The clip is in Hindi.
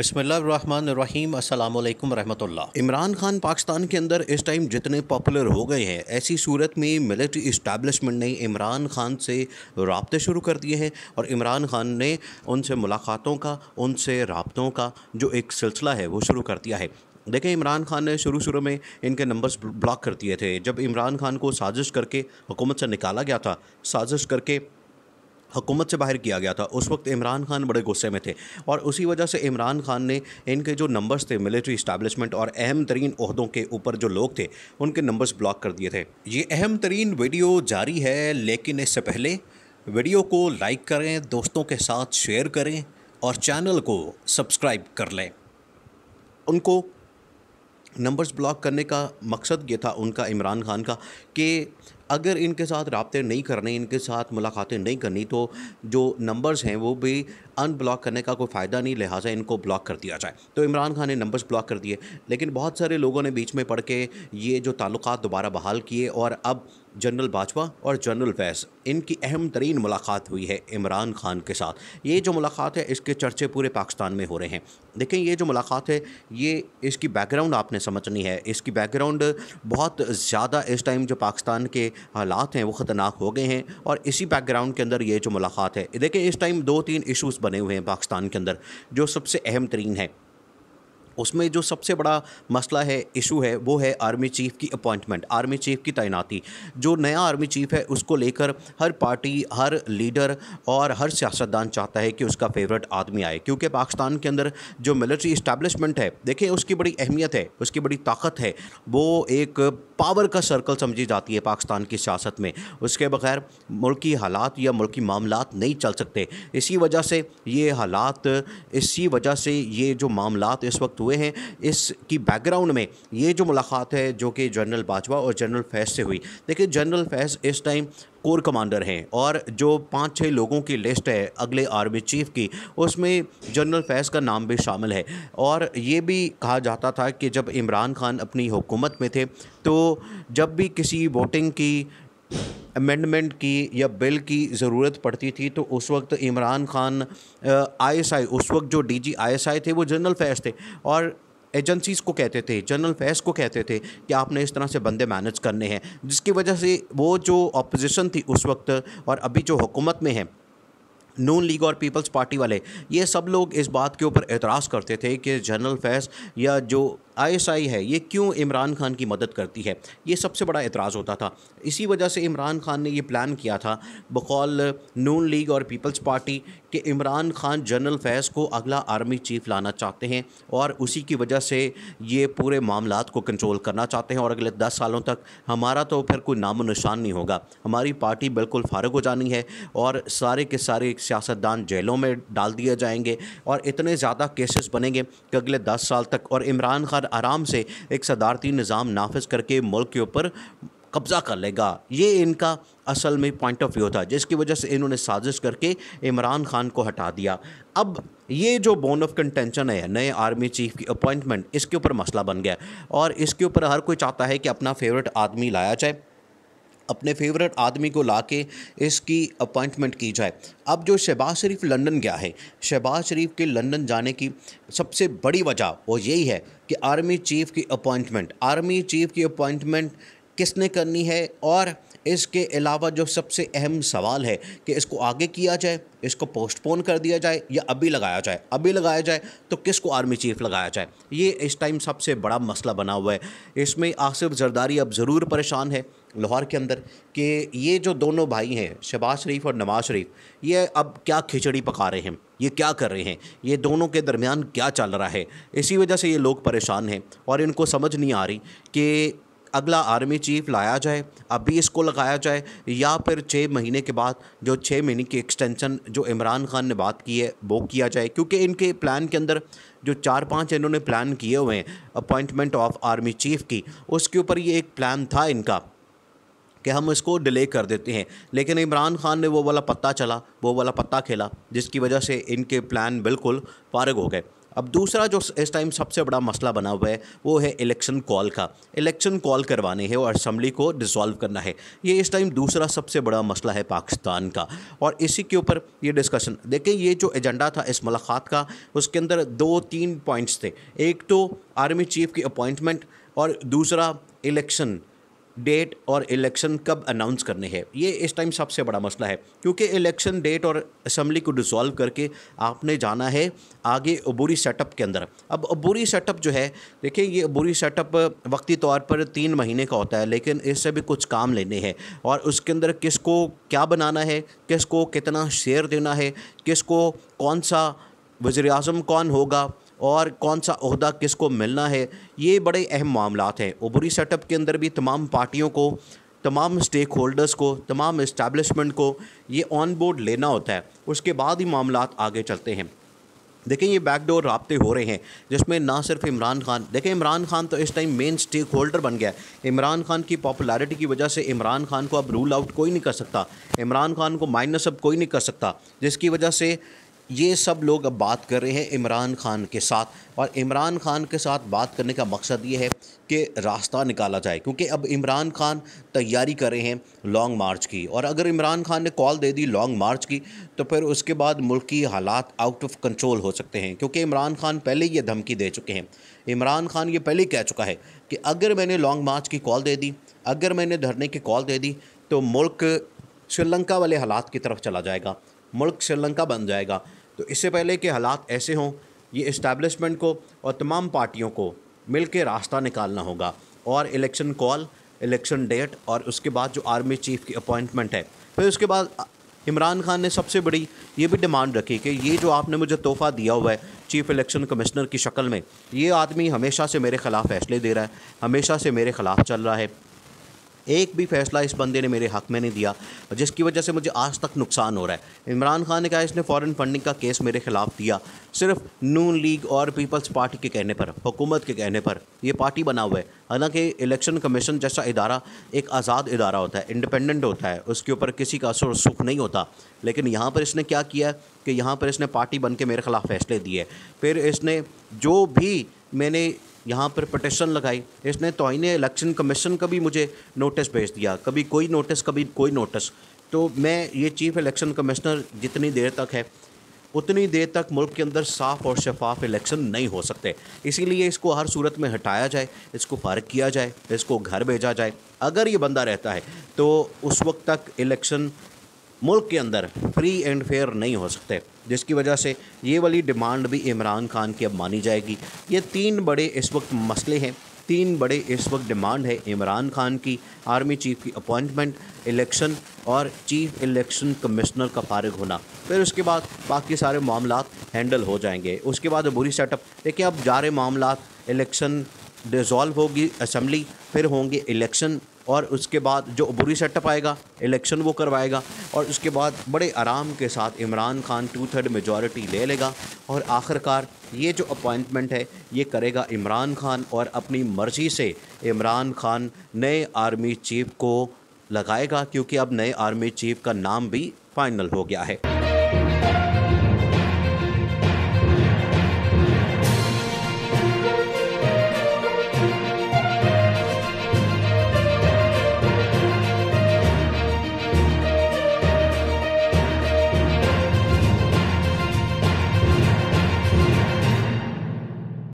अस्सलाम वालेकुम रहमतुल्लाह इमरान खान पाकिस्तान के अंदर इस टाइम जितने पॉपुलर हो गए हैं ऐसी सूरत में मिलिट्री इस्टेबलिशमेंट ने इमरान खान से रबते शुरू कर दिए हैं और इमरान खान ने उनसे मुलाकातों का उनसे रबतों का जो एक सिलसिला है वो शुरू कर दिया है देखें इमरान खान ने शुरू शुरू में इनके नंबर्स ब्लॉक कर दिए थे जब इमरान खान को साजिश करके हुकूमत से निकाला गया था साजिश करके हुकूमत से बाहर किया गया था उस वक्त इमरान खान बड़े गुस्से में थे और उसी वजह से इमरान खान ने इनके जो नंबर्स थे मिलिट्री इस्टेबलिशमेंट और अहम तरीन अहदों के ऊपर जो लोग थे उनके नंबर्स ब्लॉक कर दिए थे ये अहम तरीन वीडियो जारी है लेकिन इससे पहले वीडियो को लाइक करें दोस्तों के साथ शेयर करें और चैनल को सब्सक्राइब कर लें उनको नंबर्स ब्लॉक करने का मकसद ये था उनका इमरान खान का कि अगर इनके साथ रबते नहीं करने इनके साथ मुलाकातें नहीं करनी तो जो नंबर्स हैं वो भी अनब्लॉक करने का कोई फ़ायदा नहीं लिहाजा इनको ब्लॉक कर दिया जाए तो इमरान खान ने नंबर्स ब्लॉक कर दिए लेकिन बहुत सारे लोगों ने बीच में पढ़ के ये जो ताल्लुक दोबारा बहाल किए और अब जनरल बाजवा और जनरल वैस इनकी अहम तरीन मुलाकात हुई है इमरान खान के साथ ये जो मुलाकात है इसके चर्चे पूरे पाकिस्तान में हो रहे हैं देखें ये जो मुलाकात है ये इसकी बैकग्राउंड आपने समझनी है इसकी बैकग्राउंड बहुत ज़्यादा इस टाइम जो पाकिस्तान के हालात हैं वो ख़तरनाक हो गए हैं और इसी बैकग्राउंड के अंदर ये जो मुलाकात है देखिए इस टाइम दो तीन इशूज़ बने हुए हैं पाकिस्तान के अंदर जो सबसे अहम तरीन है उसमें जो सबसे बड़ा मसला है इशू है वो है आर्मी चीफ की अपॉइंटमेंट आर्मी चीफ की तैनाती जो नया आर्मी चीफ है उसको लेकर हर पार्टी हर लीडर और हर सियासतदान चाहता है कि उसका फेवरेट आदमी आए क्योंकि पाकिस्तान के अंदर जो मिलिट्री इस्टेब्लिशमेंट है देखें उसकी बड़ी अहमियत है उसकी बड़ी ताकत है वो एक पावर का सर्कल समझी जाती है पाकिस्तान की सियासत में उसके बगैर मुल्की हालात या मुल्की मामला नहीं चल सकते इसी वजह से ये हालात इसी वजह से ये जो मामला इस वक्त हुए हैं इसकी बैकग्राउंड में ये जो मुलाकात है जो कि जनरल बाजवा और जनरल फैज से हुई देखिए जनरल फैज इस टाइम कोर कमांडर हैं और जो पाँच छः लोगों की लिस्ट है अगले आर्मी चीफ की उसमें जनरल फैज़ का नाम भी शामिल है और ये भी कहा जाता था कि जब इमरान खान अपनी हुकूमत में थे तो जब भी किसी वोटिंग की अमेंडमेंट की या बिल की ज़रूरत पड़ती थी तो उस वक्त इमरान खान आईएसआई उस वक्त जो डीजी आईएसआई थे वो जनरल फैज थे और एजेंसीज़ को कहते थे जनरल फैज को कहते थे कि आपने इस तरह से बंदे मैनेज करने हैं जिसकी वजह से वो जो अपोजिशन थी उस वक्त और अभी जो हुकूमत में है नून लीग और पीपल्स पार्टी वाले ये सब लोग इस बात के ऊपर एतराज़ करते थे कि जनरल फैज़ या जो आईएसआई है ये क्यों इमरान खान की मदद करती है ये सबसे बड़ा एतराज़ होता था इसी वजह से इमरान खान ने ये प्लान किया था बकौल नून लीग और पीपल्स पार्टी कि इमरान खान जनरल फैज़ को अगला आर्मी चीफ लाना चाहते हैं और उसी की वजह से ये पूरे मामला को कंट्रोल करना चाहते हैं और अगले दस सालों तक हमारा तो फिर कोई नामो निशान नहीं होगा हमारी पार्टी बिल्कुल फारग हो जानी है और सारे के सारे सियासतदान जेलों में डाल दिए जाएंगे और इतने ज़्यादा केसेस बनेंगे कि अगले दस साल तक और इमरान खान आराम से एक सदारती निज़ाम नाफज करके मुल्क के ऊपर कब्ज़ा कर लेगा ये इनका असल में पॉइंट ऑफ व्यू था जिसकी वजह से इन्होंने साजिश करके इमरान खान को हटा दिया अब ये जो बोन ऑफ कंटेंशन है नए आर्मी चीफ की अपॉइंटमेंट इसके ऊपर मसला बन गया और इसके ऊपर हर कोई चाहता है कि अपना फेवरेट आदमी लाया जाए अपने फेवरेट आदमी को ला के इसकी अपॉइंटमेंट की जाए अब जो शहबाज शरीफ लंदन गया है शहबाज शरीफ के लंदन जाने की सबसे बड़ी वजह वो यही है कि आर्मी चीफ़ की अपॉइंटमेंट आर्मी चीफ़ की अपॉइंटमेंट किसने करनी है और इसके अलावा जो सबसे अहम सवाल है कि इसको आगे किया जाए इसको पोस्टपोन कर दिया जाए या अभी लगाया जाए अभी लगाया जाए तो किसको आर्मी चीफ लगाया जाए ये इस टाइम सबसे बड़ा मसला बना हुआ है इसमें आसिफ जरदारी अब ज़रूर परेशान है लाहौर के अंदर कि ये जो दोनों भाई हैं शहबाज शरीफ और नवाज शरीफ ये अब क्या खिचड़ी पका रहे हैं ये क्या कर रहे हैं ये दोनों के दरमियान क्या चल रहा है इसी वजह से ये लोग परेशान हैं और इनको समझ नहीं आ रही कि अगला आर्मी चीफ लाया जाए अभी इसको लगाया जाए या फिर छः महीने के बाद जो छः महीने की एक्सटेंशन जो इमरान खान ने बात की है वो किया जाए क्योंकि इनके प्लान के अंदर जो चार पांच इन्होंने प्लान किए हुए हैं अपॉइंटमेंट ऑफ आर्मी चीफ की उसके ऊपर ये एक प्लान था इनका कि हम इसको डिले कर देते हैं लेकिन इमरान खान ने वो वाला पत्ता चला वो वाला पत्ता खेला जिसकी वजह से इनके प्लान बिल्कुल फारग हो गए अब दूसरा जो इस टाइम सबसे बड़ा मसला बना हुआ है वो है इलेक्शन कॉल का इलेक्शन कॉल करवाने हैं और असम्बली को डिसॉल्व करना है ये इस टाइम दूसरा सबसे बड़ा मसला है पाकिस्तान का और इसी के ऊपर ये डिस्कशन देखें ये जो एजेंडा था इस मुलाकात का उसके अंदर दो तीन पॉइंट्स थे एक तो आर्मी चीफ की अपॉइंटमेंट और दूसरा इलेक्शन डेट और इलेक्शन कब अनाउंस करने हैं ये इस टाइम सबसे बड़ा मसला है क्योंकि इलेक्शन डेट और असम्बली को डिसॉल्व करके आपने जाना है आगे अबूरी सेटअप के अंदर अब अबूरी सेटअप जो है देखिए ये अबूरी सेटअप वक्ती तौर पर तीन महीने का होता है लेकिन इससे भी कुछ काम लेने हैं और उसके अंदर किसको क्या बनाना है किसको कितना शेयर देना है किसको कौन सा वज़ी कौन होगा और कौन सा अहदा किसको मिलना है ये बड़े अहम मामला हैं उभरी सेटअप के अंदर भी तमाम पार्टियों को तमाम स्टेक होल्डर्स को तमाम इस्टबलिशमेंट को ये ऑन बोर्ड लेना होता है उसके बाद ही मामला आगे चलते हैं देखें ये बैकडोर रबते हो रहे हैं जिसमें ना सिर्फ इमरान खान देखें इमरान खान तो इस टाइम मेन स्टेक होल्डर बन गया है इमरान खान की पॉपुलैरिटी की वजह से इमरान खान को अब रूल आउट कोई नहीं कर सकता इमरान खान को माइनस अब कोई नहीं कर सकता जिसकी वजह से ये सब लोग अब बात कर रहे हैं इमरान खान के साथ और इमरान खान के साथ बात करने का मकसद ये है कि रास्ता निकाला जाए क्योंकि अब इमरान खान तैयारी कर रहे हैं लॉन्ग मार्च की और अगर इमरान खान ने कॉल दे दी लॉन्ग मार्च की तो फिर उसके बाद मुल्क की हालात आउट ऑफ कंट्रोल हो सकते हैं क्योंकि इमरान खान पहले ही ये धमकी दे चुके हैं इमरान खान ये पहले कह चुका है कि अगर मैंने लॉन्ग मार्च की कॉल दे दी अगर मैंने धरने की कॉल दे दी तो मुल्क श्रीलंका वाले हालात की तरफ चला जाएगा मुल्क श्रीलंका बन जाएगा तो इससे पहले कि हालात ऐसे हों ये इस्टेब्लिशमेंट को और तमाम पार्टियों को मिल के रास्ता निकालना होगा और इलेक्शन कॉल इलेक्शन डेट और उसके बाद जो आर्मी चीफ की अपॉइंटमेंट है फिर उसके बाद इमरान खान ने सबसे बड़ी ये भी डिमांड रखी कि ये जो आपने मुझे तोहफ़ा दिया हुआ है चीफ़ इलेक्शन कमिश्नर की शक्ल में ये आदमी हमेशा से मेरे ख़िलाफ़ फैसले दे रहा है हमेशा से मेरे ख़िलाफ़ चल रहा है एक भी फैसला इस बंदे ने मेरे हक़ में नहीं दिया जिसकी वजह से मुझे आज तक नुकसान हो रहा है इमरान खान ने कहा इसने फ़ॉरन फंडिंग का केस मेरे ख़िलाफ़ दिया सिर्फ नून लीग और पीपल्स पार्टी के कहने पर हुकूमत के कहने पर यह पार्टी बना हुआ है हालांकि इलेक्शन कमीशन जैसा इदारा एक आज़ाद इदारा होता है इंडिपेंडेंट होता है उसके ऊपर किसी का असर सुख नहीं होता लेकिन यहाँ पर इसने क्या किया कि यहाँ पर इसने पार्टी बन के मेरे ख़िलाफ़ फैसले दिए फिर इसने जो भी मैंने यहाँ पर पटिशन लगाई इसने तोहन इलेक्शन कमीशन का भी मुझे नोटिस भेज दिया कभी कोई नोटिस कभी कोई नोटिस तो मैं ये चीफ़ इलेक्शन कमिश्नर जितनी देर तक है उतनी देर तक मुल्क के अंदर साफ़ और शफाफ इलेक्शन नहीं हो सकते इसीलिए इसको हर सूरत में हटाया जाए इसको फारग किया जाए इसको घर भेजा जाए अगर ये बंदा रहता है तो उस वक्त तक इलेक्शन मुल्क के अंदर फ्री एंड फेयर नहीं हो सकते जिसकी वजह से ये वाली डिमांड भी इमरान खान की अब मानी जाएगी ये तीन बड़े इस वक्त मसले हैं तीन बड़े इस वक्त डिमांड है इमरान खान की आर्मी चीफ की अपॉइंटमेंट इलेक्शन और चीफ इलेक्शन कमिश्नर का फारग होना फिर उसके बाद बाकी सारे मामला हैंडल हो जाएंगे उसके बाद बुरी सेटअप देखिए अब जा रहे मामला इलेक्शन डिजॉल्व होगी असम्बली फिर होंगे इलेक्शन और उसके बाद जो बुरी सेटअप आएगा इलेक्शन वो करवाएगा और उसके बाद बड़े आराम के साथ Imran Khan two third majority ले लेगा और आखिरकार ये जो अपॉइंटमेंट है ये करेगा इमरान खान और अपनी मर्ज़ी से इमरान खान नए आर्मी चीफ को लगाएगा क्योंकि अब नए आर्मी चीफ का नाम भी फाइनल हो गया है